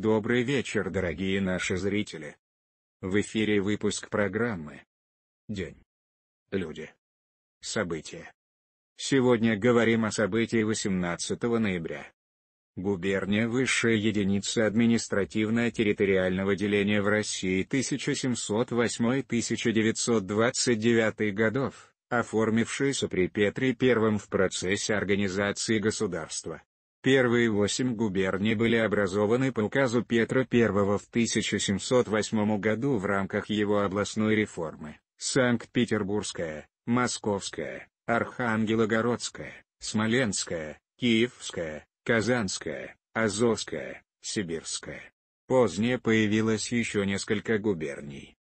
Добрый вечер, дорогие наши зрители. В эфире выпуск программы «День. Люди. События». Сегодня говорим о событии 18 ноября. Губерния высшая единица административно-территориального деления в России 1708-1929 годов, оформившаяся при Петре I в процессе организации государства. Первые восемь губерний были образованы по указу Петра I в 1708 году в рамках его областной реформы. Санкт-Петербургская, Московская, Архангелогородская, Смоленская, Киевская, Казанская, Азовская, Сибирская. Позднее появилось еще несколько губерний.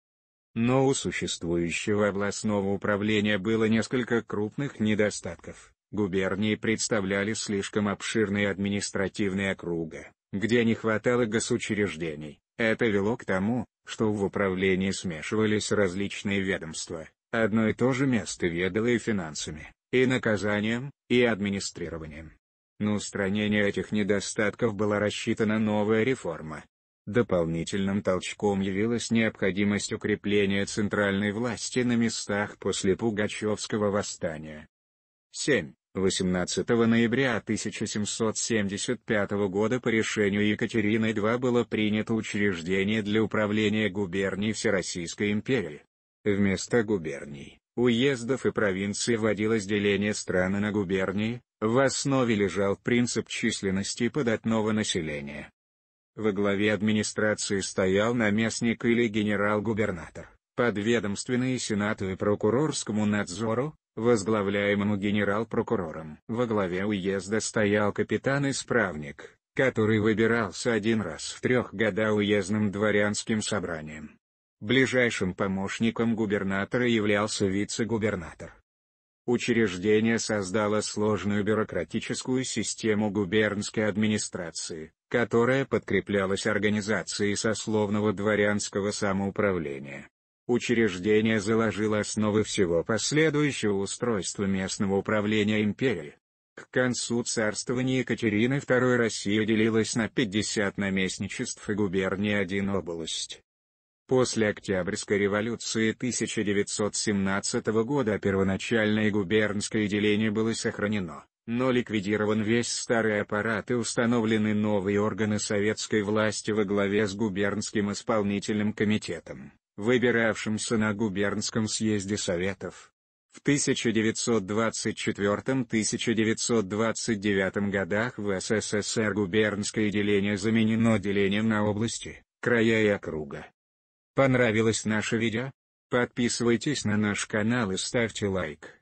Но у существующего областного управления было несколько крупных недостатков губернии представляли слишком обширные административные округа, где не хватало госучреждений. Это вело к тому, что в управлении смешивались различные ведомства, одно и то же место ведало и финансами, и наказанием, и администрированием. На устранение этих недостатков была рассчитана новая реформа. Дополнительным толчком явилась необходимость укрепления центральной власти на местах после Пугачевского восстания. 7. 18 ноября 1775 года по решению Екатерины II было принято учреждение для управления губерний Всероссийской империи. Вместо губерний, уездов и провинций вводилось деление страны на губернии, в основе лежал принцип численности податного населения. Во главе администрации стоял наместник или генерал-губернатор подведомственные Сенату и прокурорскому надзору, возглавляемому генерал-прокурором. Во главе уезда стоял капитан-исправник, который выбирался один раз в трех года уездным дворянским собранием. Ближайшим помощником губернатора являлся вице-губернатор. Учреждение создало сложную бюрократическую систему губернской администрации, которая подкреплялась организацией сословного дворянского самоуправления. Учреждение заложило основы всего последующего устройства местного управления империи. К концу царствования Екатерины II Россия делилась на 50 наместничеств и губернии один область. После Октябрьской революции 1917 года первоначальное губернское деление было сохранено, но ликвидирован весь старый аппарат и установлены новые органы советской власти во главе с губернским исполнительным комитетом выбиравшемся на губернском съезде Советов. В 1924-1929 годах в СССР губернское деление заменено делением на области, края и округа. Понравилось наше видео? Подписывайтесь на наш канал и ставьте лайк.